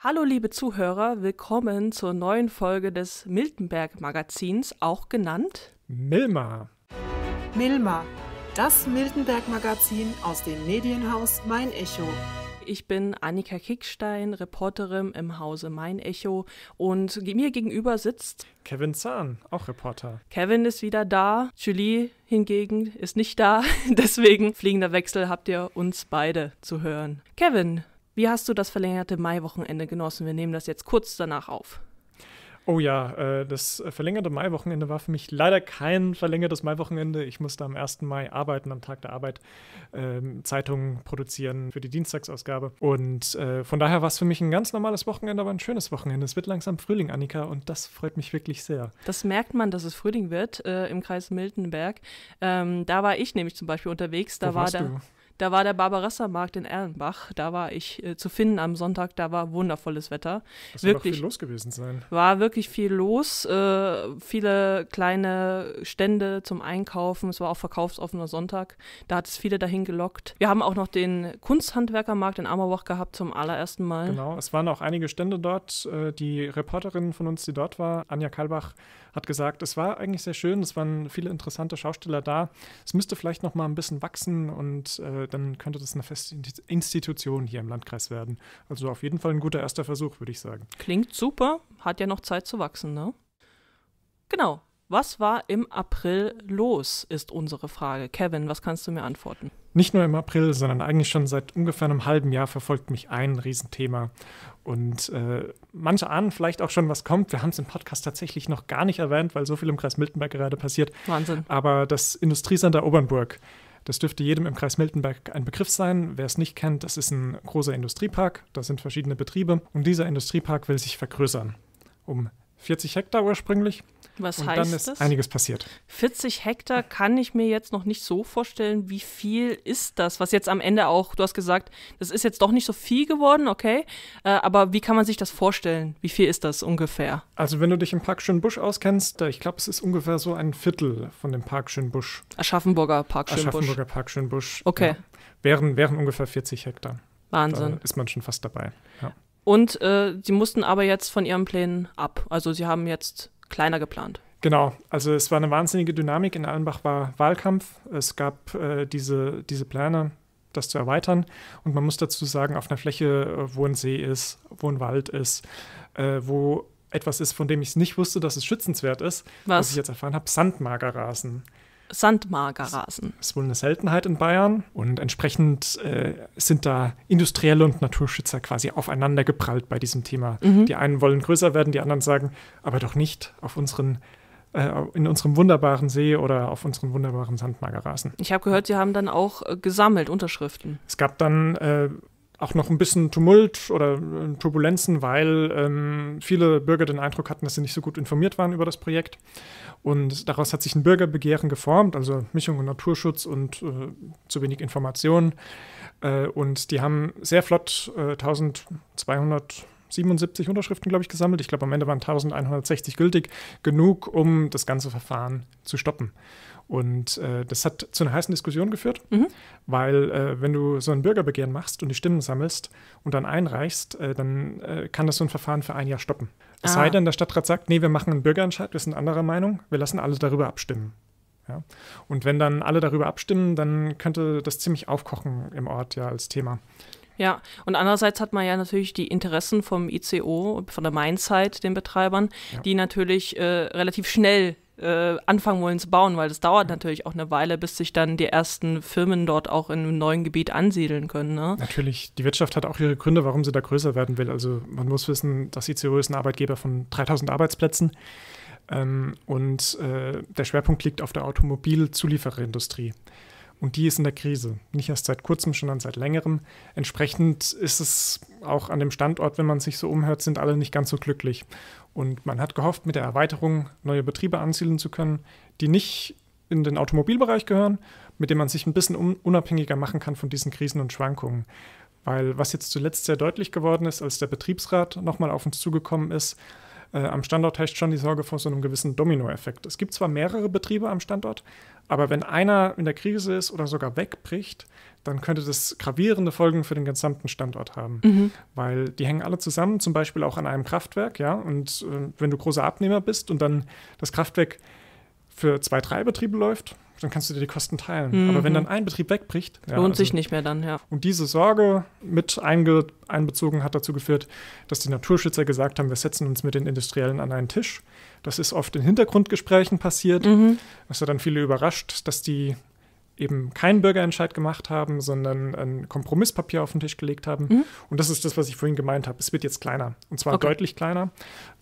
Hallo liebe Zuhörer, willkommen zur neuen Folge des Miltenberg Magazins, auch genannt Milma. Milma, das Miltenberg Magazin aus dem Medienhaus Mein Echo. Ich bin Annika Kickstein, Reporterin im Hause Mein Echo und mir gegenüber sitzt Kevin Zahn, auch Reporter. Kevin ist wieder da, Julie hingegen ist nicht da, deswegen fliegender Wechsel habt ihr uns beide zu hören. Kevin, wie hast du das verlängerte Maiwochenende genossen? Wir nehmen das jetzt kurz danach auf. Oh ja, äh, das verlängerte Maiwochenende war für mich leider kein verlängertes Maiwochenende. Ich musste am 1. Mai arbeiten, am Tag der Arbeit, ähm, Zeitungen produzieren für die Dienstagsausgabe. Und äh, von daher war es für mich ein ganz normales Wochenende, aber ein schönes Wochenende. Es wird langsam Frühling, Annika, und das freut mich wirklich sehr. Das merkt man, dass es Frühling wird äh, im Kreis Miltenberg. Ähm, da war ich nämlich zum Beispiel unterwegs. Da Wo war da. Du? Da war der Barbarossa-Markt in Erlenbach, da war ich äh, zu finden am Sonntag, da war wundervolles Wetter. Es war viel los gewesen sein. War wirklich viel los, äh, viele kleine Stände zum Einkaufen, es war auch verkaufsoffener Sonntag, da hat es viele dahin gelockt. Wir haben auch noch den Kunsthandwerkermarkt in Amerwoch gehabt zum allerersten Mal. Genau, es waren auch einige Stände dort, äh, die Reporterin von uns, die dort war, Anja Kalbach, hat gesagt, es war eigentlich sehr schön, es waren viele interessante Schausteller da. Es müsste vielleicht noch mal ein bisschen wachsen und äh, dann könnte das eine feste Institution hier im Landkreis werden. Also auf jeden Fall ein guter erster Versuch, würde ich sagen. Klingt super, hat ja noch Zeit zu wachsen, ne? Genau. Was war im April los, ist unsere Frage. Kevin, was kannst du mir antworten? Nicht nur im April, sondern eigentlich schon seit ungefähr einem halben Jahr verfolgt mich ein Riesenthema. Und äh, manche ahnen vielleicht auch schon, was kommt. Wir haben es im Podcast tatsächlich noch gar nicht erwähnt, weil so viel im Kreis Miltenberg gerade passiert. Wahnsinn. Aber das Industriesender Obernburg das dürfte jedem im Kreis Miltenberg ein Begriff sein. Wer es nicht kennt, das ist ein großer Industriepark. Da sind verschiedene Betriebe. Und dieser Industriepark will sich vergrößern. Um 40 Hektar ursprünglich. Was und heißt dann ist das? einiges passiert. 40 Hektar kann ich mir jetzt noch nicht so vorstellen, wie viel ist das, was jetzt am Ende auch, du hast gesagt, das ist jetzt doch nicht so viel geworden, okay, äh, aber wie kann man sich das vorstellen? Wie viel ist das ungefähr? Also wenn du dich im Park Schönbusch auskennst, äh, ich glaube, es ist ungefähr so ein Viertel von dem Park Schönbusch. Aschaffenburger Park Schönbusch. Aschaffenburger Park Schönbusch. Okay. Ja, wären, wären ungefähr 40 Hektar. Wahnsinn. Da ist man schon fast dabei. Ja. Und äh, sie mussten aber jetzt von ihren Plänen ab. Also sie haben jetzt kleiner geplant. Genau, also es war eine wahnsinnige Dynamik. In Allenbach war Wahlkampf. Es gab äh, diese, diese Pläne, das zu erweitern. Und man muss dazu sagen, auf einer Fläche, äh, wo ein See ist, wo ein Wald ist, äh, wo etwas ist, von dem ich nicht wusste, dass es schützenswert ist, was, was ich jetzt erfahren habe, Sandmagerrasen. Sandmagerrasen. Das ist wohl eine Seltenheit in Bayern und entsprechend äh, sind da Industrielle und Naturschützer quasi aufeinander geprallt bei diesem Thema. Mhm. Die einen wollen größer werden, die anderen sagen, aber doch nicht auf unseren äh, in unserem wunderbaren See oder auf unseren wunderbaren Sandmagerrasen. Ich habe gehört, Sie haben dann auch äh, gesammelt Unterschriften. Es gab dann äh, auch noch ein bisschen Tumult oder äh, Turbulenzen, weil ähm, viele Bürger den Eindruck hatten, dass sie nicht so gut informiert waren über das Projekt. Und daraus hat sich ein Bürgerbegehren geformt, also Mischung und Naturschutz und äh, zu wenig Informationen. Äh, und die haben sehr flott äh, 1200 77 Unterschriften, glaube ich, gesammelt. Ich glaube, am Ende waren 1160 gültig. Genug, um das ganze Verfahren zu stoppen. Und äh, das hat zu einer heißen Diskussion geführt, mhm. weil äh, wenn du so ein Bürgerbegehren machst und die Stimmen sammelst und dann einreichst, äh, dann äh, kann das so ein Verfahren für ein Jahr stoppen. Es ah. sei denn, der Stadtrat sagt, nee, wir machen einen Bürgerentscheid, wir sind anderer Meinung, wir lassen alle darüber abstimmen. Ja? Und wenn dann alle darüber abstimmen, dann könnte das ziemlich aufkochen im Ort ja als Thema. Ja, und andererseits hat man ja natürlich die Interessen vom ICO, von der Mainzeit, den Betreibern, ja. die natürlich äh, relativ schnell äh, anfangen wollen zu bauen, weil das dauert ja. natürlich auch eine Weile, bis sich dann die ersten Firmen dort auch in einem neuen Gebiet ansiedeln können. Ne? Natürlich, die Wirtschaft hat auch ihre Gründe, warum sie da größer werden will. Also man muss wissen, das ICO ist ein Arbeitgeber von 3000 Arbeitsplätzen. Ähm, und äh, der Schwerpunkt liegt auf der Automobilzuliefererindustrie. Und die ist in der Krise. Nicht erst seit kurzem, sondern seit längerem. Entsprechend ist es auch an dem Standort, wenn man sich so umhört, sind alle nicht ganz so glücklich. Und man hat gehofft, mit der Erweiterung neue Betriebe ansiedeln zu können, die nicht in den Automobilbereich gehören, mit dem man sich ein bisschen unabhängiger machen kann von diesen Krisen und Schwankungen. Weil was jetzt zuletzt sehr deutlich geworden ist, als der Betriebsrat nochmal auf uns zugekommen ist, äh, am Standort herrscht schon die Sorge vor so einem gewissen Dominoeffekt. Es gibt zwar mehrere Betriebe am Standort, aber wenn einer in der Krise ist oder sogar wegbricht, dann könnte das gravierende Folgen für den gesamten Standort haben. Mhm. Weil die hängen alle zusammen, zum Beispiel auch an einem Kraftwerk, ja. Und äh, wenn du großer Abnehmer bist und dann das Kraftwerk für zwei, drei Betriebe läuft, dann kannst du dir die Kosten teilen. Mhm. Aber wenn dann ein Betrieb wegbricht, ja, lohnt also, sich nicht mehr dann, ja. Und diese Sorge mit einge einbezogen hat dazu geführt, dass die Naturschützer gesagt haben, wir setzen uns mit den Industriellen an einen Tisch. Das ist oft in Hintergrundgesprächen passiert. Mhm. Das hat dann viele überrascht, dass die eben keinen Bürgerentscheid gemacht haben, sondern ein Kompromisspapier auf den Tisch gelegt haben. Mhm. Und das ist das, was ich vorhin gemeint habe. Es wird jetzt kleiner. Und zwar okay. deutlich kleiner.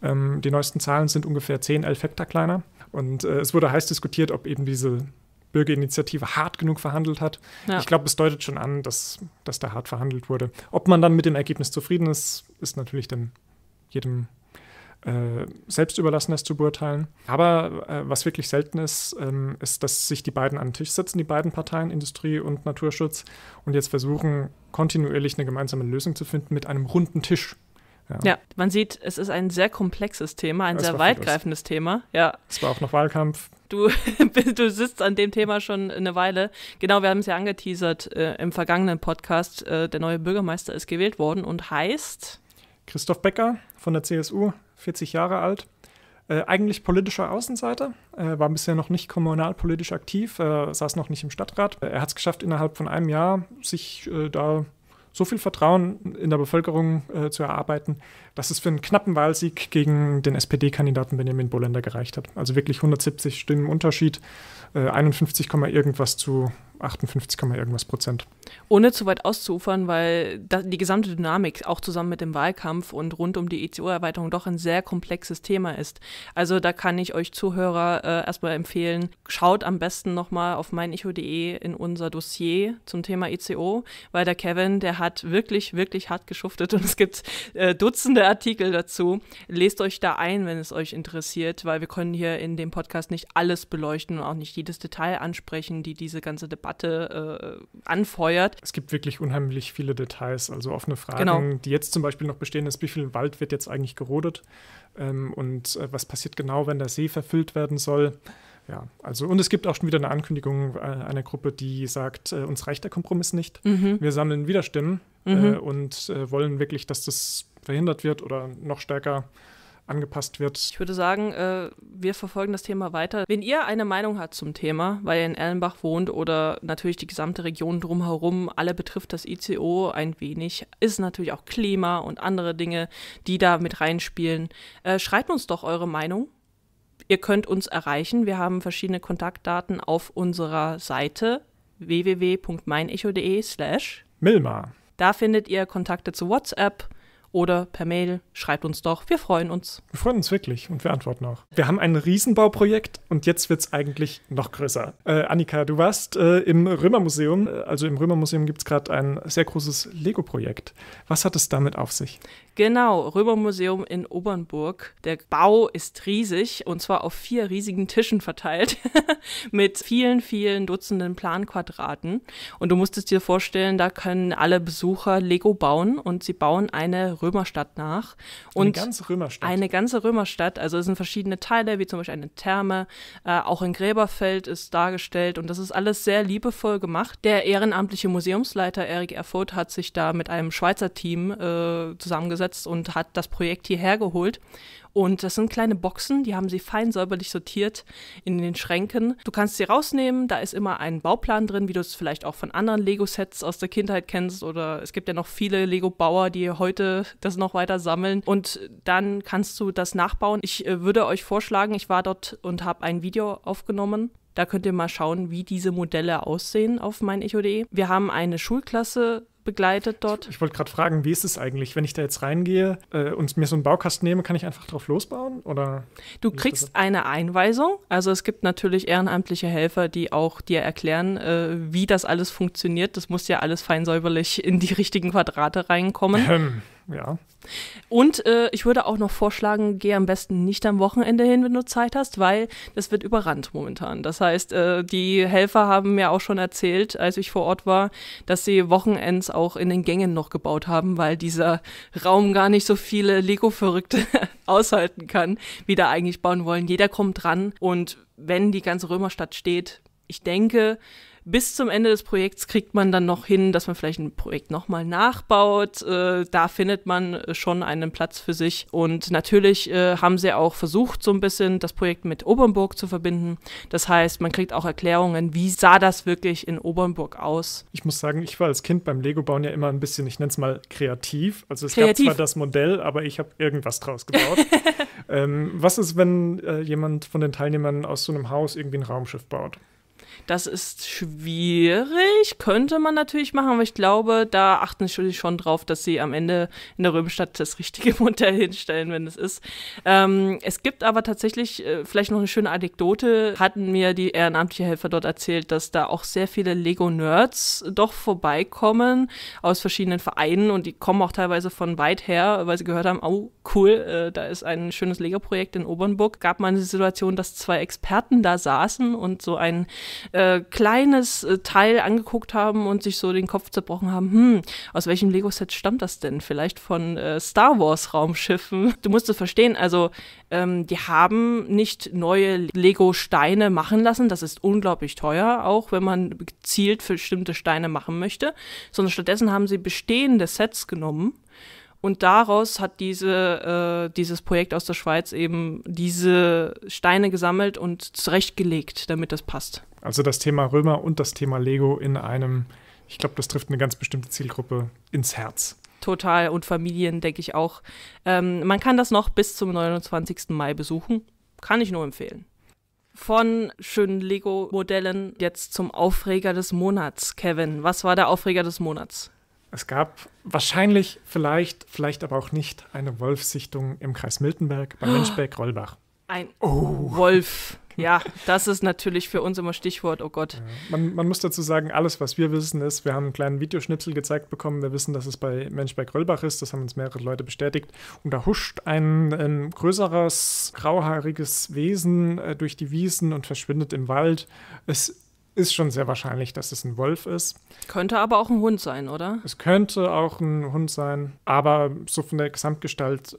Ähm, die neuesten Zahlen sind ungefähr 10, 11 Hektar kleiner. Und äh, es wurde heiß diskutiert, ob eben diese Bürgerinitiative hart genug verhandelt hat. Ja. Ich glaube, es deutet schon an, dass, dass da hart verhandelt wurde. Ob man dann mit dem Ergebnis zufrieden ist, ist natürlich dann jedem äh, selbst überlassen, das zu beurteilen. Aber äh, was wirklich selten ist, ähm, ist, dass sich die beiden an den Tisch setzen, die beiden Parteien, Industrie und Naturschutz, und jetzt versuchen, kontinuierlich eine gemeinsame Lösung zu finden mit einem runden Tisch. Ja. ja. man sieht, es ist ein sehr komplexes Thema, ein es sehr weitgreifendes Thema. Ja. Es war auch noch Wahlkampf. Du, du sitzt an dem Thema schon eine Weile. Genau, wir haben es ja angeteasert äh, im vergangenen Podcast. Äh, der neue Bürgermeister ist gewählt worden und heißt Christoph Becker von der CSU, 40 Jahre alt. Äh, eigentlich politischer Außenseiter, äh, war bisher noch nicht kommunalpolitisch aktiv, äh, saß noch nicht im Stadtrat. Er hat es geschafft, innerhalb von einem Jahr sich äh, da so viel Vertrauen in der Bevölkerung äh, zu erarbeiten, dass es für einen knappen Wahlsieg gegen den SPD-Kandidaten Benjamin Bolender gereicht hat. Also wirklich 170 Stimmen Unterschied, äh, 51, irgendwas zu 58, irgendwas Prozent. Ohne zu weit auszuufern, weil die gesamte Dynamik auch zusammen mit dem Wahlkampf und rund um die ECO-Erweiterung doch ein sehr komplexes Thema ist. Also da kann ich euch Zuhörer äh, erstmal empfehlen, schaut am besten nochmal auf meinicho.de in unser Dossier zum Thema ECO, weil der Kevin, der hat wirklich, wirklich hart geschuftet und es gibt äh, Dutzende Artikel dazu. Lest euch da ein, wenn es euch interessiert, weil wir können hier in dem Podcast nicht alles beleuchten und auch nicht jedes Detail ansprechen, die diese ganze Debatte Debatte äh, anfeuert. Es gibt wirklich unheimlich viele Details, also offene Fragen, genau. die jetzt zum Beispiel noch bestehen ist, wie viel Wald wird jetzt eigentlich gerodet ähm, und äh, was passiert genau, wenn der See verfüllt werden soll. Ja, also und es gibt auch schon wieder eine Ankündigung äh, einer Gruppe, die sagt, äh, uns reicht der Kompromiss nicht. Mhm. Wir sammeln wieder Stimmen äh, mhm. und äh, wollen wirklich, dass das verhindert wird oder noch stärker äh, angepasst wird. Ich würde sagen, äh, wir verfolgen das Thema weiter. Wenn ihr eine Meinung habt zum Thema, weil ihr in Erlenbach wohnt oder natürlich die gesamte Region drumherum, alle betrifft das ICO ein wenig, ist natürlich auch Klima und andere Dinge, die da mit reinspielen. Äh, schreibt uns doch eure Meinung. Ihr könnt uns erreichen. Wir haben verschiedene Kontaktdaten auf unserer Seite www.meinecho.de slash Milma. Da findet ihr Kontakte zu WhatsApp, oder per Mail. Schreibt uns doch. Wir freuen uns. Wir freuen uns wirklich und wir antworten auch. Wir haben ein Riesenbauprojekt und jetzt wird es eigentlich noch größer. Äh, Annika, du warst äh, im Römermuseum. Äh, also im Römermuseum gibt es gerade ein sehr großes Lego-Projekt. Was hat es damit auf sich? Genau, Römermuseum in Obernburg. Der Bau ist riesig und zwar auf vier riesigen Tischen verteilt mit vielen, vielen Dutzenden Planquadraten. Und du musstest dir vorstellen, da können alle Besucher Lego bauen und sie bauen eine Römermuseum Römerstadt nach. Und eine ganze Römerstadt. Eine ganze Römerstadt. Also es sind verschiedene Teile, wie zum Beispiel eine Therme. Äh, auch in Gräberfeld ist dargestellt und das ist alles sehr liebevoll gemacht. Der ehrenamtliche Museumsleiter Erik Erfurt hat sich da mit einem Schweizer Team äh, zusammengesetzt und hat das Projekt hierher geholt. Und das sind kleine Boxen, die haben sie fein säuberlich sortiert in den Schränken. Du kannst sie rausnehmen, da ist immer ein Bauplan drin, wie du es vielleicht auch von anderen Lego-Sets aus der Kindheit kennst. Oder es gibt ja noch viele Lego-Bauer, die heute das noch weiter sammeln. Und dann kannst du das nachbauen. Ich äh, würde euch vorschlagen, ich war dort und habe ein Video aufgenommen. Da könnt ihr mal schauen, wie diese Modelle aussehen auf Echo.de. Wir haben eine Schulklasse begleitet dort. Ich, ich wollte gerade fragen, wie ist es eigentlich, wenn ich da jetzt reingehe äh, und mir so einen Baukasten nehme, kann ich einfach drauf losbauen? Oder du kriegst eine Einweisung. Also es gibt natürlich ehrenamtliche Helfer, die auch dir erklären, äh, wie das alles funktioniert. Das muss ja alles fein säuberlich in die richtigen Quadrate reinkommen. Ähm ja. Und äh, ich würde auch noch vorschlagen, geh am besten nicht am Wochenende hin, wenn du Zeit hast, weil das wird überrannt momentan. Das heißt, äh, die Helfer haben mir auch schon erzählt, als ich vor Ort war, dass sie Wochenends auch in den Gängen noch gebaut haben, weil dieser Raum gar nicht so viele Lego-Verrückte aushalten kann, wie da eigentlich bauen wollen. Jeder kommt dran und wenn die ganze Römerstadt steht, ich denke, bis zum Ende des Projekts kriegt man dann noch hin, dass man vielleicht ein Projekt nochmal nachbaut. Äh, da findet man äh, schon einen Platz für sich. Und natürlich äh, haben sie auch versucht, so ein bisschen das Projekt mit Obernburg zu verbinden. Das heißt, man kriegt auch Erklärungen, wie sah das wirklich in Obernburg aus. Ich muss sagen, ich war als Kind beim Lego-Bauen ja immer ein bisschen, ich nenne es mal kreativ. Also es kreativ. gab zwar das Modell, aber ich habe irgendwas draus gebaut. ähm, was ist, wenn äh, jemand von den Teilnehmern aus so einem Haus irgendwie ein Raumschiff baut? Das ist schwierig, könnte man natürlich machen, aber ich glaube, da achten sie schon drauf, dass sie am Ende in der Römerstadt das richtige Modell hinstellen, wenn es ist. Ähm, es gibt aber tatsächlich, äh, vielleicht noch eine schöne Anekdote, hatten mir die ehrenamtliche Helfer dort erzählt, dass da auch sehr viele Lego-Nerds doch vorbeikommen aus verschiedenen Vereinen und die kommen auch teilweise von weit her, weil sie gehört haben, oh cool, äh, da ist ein schönes Lego-Projekt in Obernburg. Gab mal eine Situation, dass zwei Experten da saßen und so ein äh, kleines äh, Teil angeguckt haben und sich so den Kopf zerbrochen haben, hm, aus welchem Lego-Set stammt das denn? Vielleicht von äh, Star Wars-Raumschiffen. Du musst es verstehen, also ähm, die haben nicht neue Lego-Steine machen lassen. Das ist unglaublich teuer, auch wenn man gezielt bestimmte Steine machen möchte, sondern stattdessen haben sie bestehende Sets genommen und daraus hat diese, äh, dieses Projekt aus der Schweiz eben diese Steine gesammelt und zurechtgelegt, damit das passt. Also das Thema Römer und das Thema Lego in einem, ich glaube, das trifft eine ganz bestimmte Zielgruppe ins Herz. Total und Familien, denke ich auch. Ähm, man kann das noch bis zum 29. Mai besuchen. Kann ich nur empfehlen von schönen Lego-Modellen jetzt zum Aufreger des Monats. Kevin, was war der Aufreger des Monats? Es gab wahrscheinlich, vielleicht, vielleicht aber auch nicht eine Wolfsichtung im Kreis Miltenberg bei Menschberg-Rollbach. Ah. Ein oh. Wolf. Ja, das ist natürlich für uns immer Stichwort, oh Gott. Ja, man, man, muss dazu sagen, alles, was wir wissen, ist, wir haben einen kleinen Videoschnipsel gezeigt bekommen. Wir wissen, dass es bei Menschberg-Röllbach ist. Das haben uns mehrere Leute bestätigt. Und da huscht ein, ein größeres, grauhaariges Wesen äh, durch die Wiesen und verschwindet im Wald. Es ist schon sehr wahrscheinlich, dass es ein Wolf ist. Könnte aber auch ein Hund sein, oder? Es könnte auch ein Hund sein, aber so von der Gesamtgestalt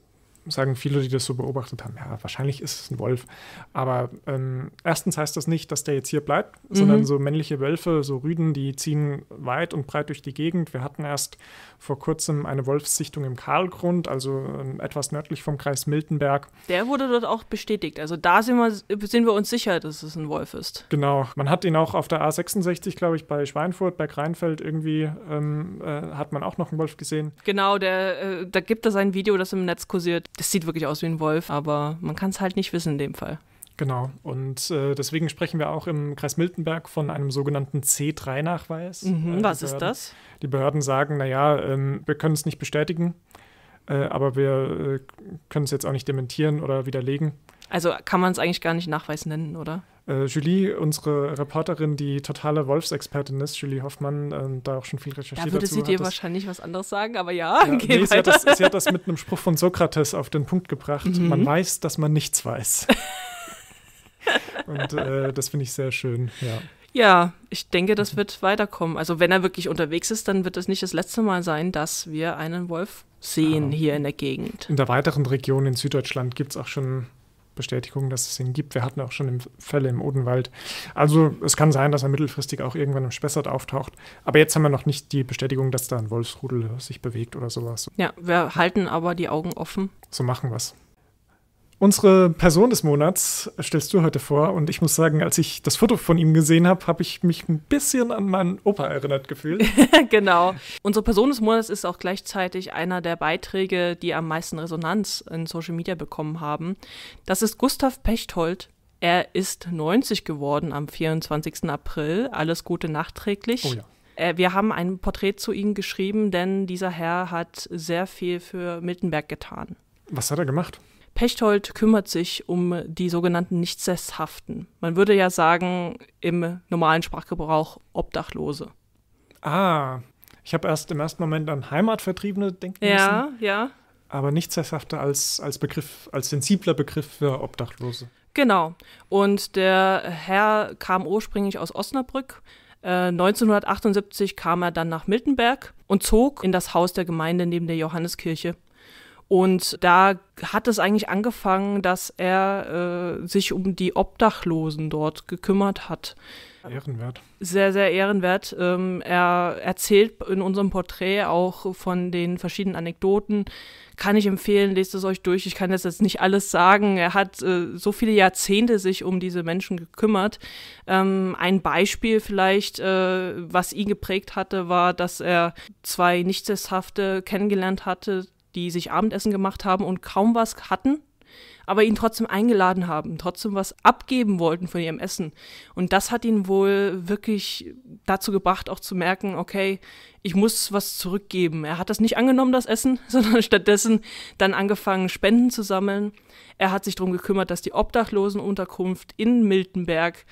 sagen viele, die das so beobachtet haben, ja, wahrscheinlich ist es ein Wolf. Aber ähm, erstens heißt das nicht, dass der jetzt hier bleibt, mhm. sondern so männliche Wölfe, so Rüden, die ziehen weit und breit durch die Gegend. Wir hatten erst vor kurzem eine Wolfssichtung im Karlgrund, also ähm, etwas nördlich vom Kreis Miltenberg. Der wurde dort auch bestätigt. Also da sind wir, sind wir uns sicher, dass es ein Wolf ist. Genau. Man hat ihn auch auf der A66, glaube ich, bei Schweinfurt, bei Rheinfeld irgendwie, ähm, äh, hat man auch noch einen Wolf gesehen. Genau, der, äh, da gibt es ein Video, das im Netz kursiert das sieht wirklich aus wie ein Wolf, aber man kann es halt nicht wissen in dem Fall. Genau, und äh, deswegen sprechen wir auch im Kreis Miltenberg von einem sogenannten C3-Nachweis. Mhm, äh, was Behörden, ist das? Die Behörden sagen, naja, ähm, wir können es nicht bestätigen, äh, aber wir äh, können es jetzt auch nicht dementieren oder widerlegen. Also kann man es eigentlich gar nicht Nachweis nennen, oder? Äh, Julie, unsere Reporterin, die totale Wolfsexpertin ist, Julie Hoffmann, äh, da auch schon viel recherchiert hat. Da würde dazu, sie dir wahrscheinlich was anderes sagen, aber ja, ja nee, sie, hat das, sie, hat das, mit einem Spruch von Sokrates auf den Punkt gebracht. Mhm. Man weiß, dass man nichts weiß. Und äh, das finde ich sehr schön, ja. Ja, ich denke, das wird weiterkommen. Also wenn er wirklich unterwegs ist, dann wird es nicht das letzte Mal sein, dass wir einen Wolf sehen ja. Genau. hier in der Gegend. In der weiteren Region in Süddeutschland gibt es auch schon Bestätigung, dass es ihn gibt. Wir hatten auch schon Fälle im Odenwald. Also es kann sein, dass er mittelfristig auch irgendwann im Spessart auftaucht. Aber jetzt haben wir noch nicht die Bestätigung, dass da ein Wolfsrudel sich bewegt oder sowas. Ja, wir halten aber die Augen offen. So machen wir es. Unsere Person des Monats stellst du heute vor und ich muss sagen, als ich das Foto von ihm gesehen habe, habe ich mich ein bisschen an meinen Opa erinnert gefühlt. genau. Unsere Person des Monats ist auch gleichzeitig einer der Beiträge, die am meisten Resonanz in Social Media bekommen haben. Das ist Gustav Pechtold. Er ist 90 geworden am 24. April. Alles Gute nachträglich. Oh ja äh, wir haben ein Porträt zu ihm geschrieben, denn dieser Herr hat sehr viel für Miltenberg getan. Was hat er gemacht? Pechtold kümmert sich um die sogenannten Nichtsesshaften. Man würde ja sagen, im normalen Sprachgebrauch Obdachlose. Ah, ich habe erst im ersten Moment an Heimatvertriebene denken ja, müssen. Ja, ja. Aber Nichtsesshafte als, als Begriff, als sensibler Begriff für Obdachlose. Genau. Und der Herr kam ursprünglich aus Osnabrück. 1978 äh, kam er dann nach Miltenberg und zog in das Haus der Gemeinde neben der Johanneskirche und da hat es eigentlich angefangen, dass er äh, sich um die Obdachlosen dort gekümmert hat. Ehrenwert. Sehr, sehr ehrenwert. Ähm, er erzählt in unserem Porträt auch von den verschiedenen Anekdoten. Kann ich empfehlen, lest es euch durch. Ich kann das jetzt nicht alles sagen. Er hat äh, so viele Jahrzehnte sich um diese Menschen gekümmert. Ähm, ein Beispiel vielleicht, äh, was ihn geprägt hatte, war, dass er zwei Nichtsesshafte kennengelernt hatte, die sich Abendessen gemacht haben und kaum was hatten, aber ihn trotzdem eingeladen haben, trotzdem was abgeben wollten von ihrem Essen. Und das hat ihn wohl wirklich dazu gebracht, auch zu merken, okay, ich muss was zurückgeben. Er hat das nicht angenommen, das Essen, sondern stattdessen dann angefangen, Spenden zu sammeln. Er hat sich darum gekümmert, dass die Obdachlosenunterkunft in Miltenberg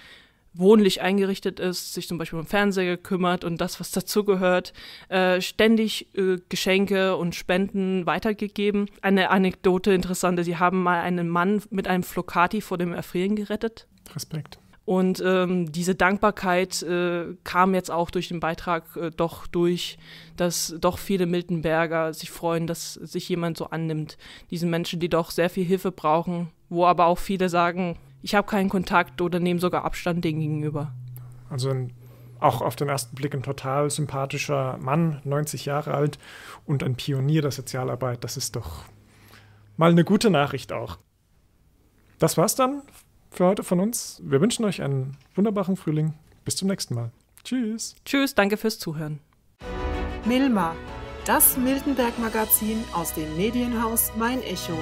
wohnlich eingerichtet ist, sich zum Beispiel um Fernseher kümmert und das, was dazugehört, äh, ständig äh, Geschenke und Spenden weitergegeben. Eine Anekdote interessante, sie haben mal einen Mann mit einem Flocati vor dem Erfrieren gerettet. Respekt. Und ähm, diese Dankbarkeit äh, kam jetzt auch durch den Beitrag äh, doch durch, dass doch viele Miltenberger sich freuen, dass sich jemand so annimmt. Diesen Menschen, die doch sehr viel Hilfe brauchen, wo aber auch viele sagen, ich habe keinen Kontakt oder nehme sogar Abstand dem gegenüber. Also ein, auch auf den ersten Blick ein total sympathischer Mann, 90 Jahre alt und ein Pionier der Sozialarbeit. Das ist doch mal eine gute Nachricht auch. Das war's dann für heute von uns. Wir wünschen euch einen wunderbaren Frühling. Bis zum nächsten Mal. Tschüss. Tschüss, danke fürs Zuhören. Milma, das Miltenberg-Magazin aus dem Medienhaus Mein Echo.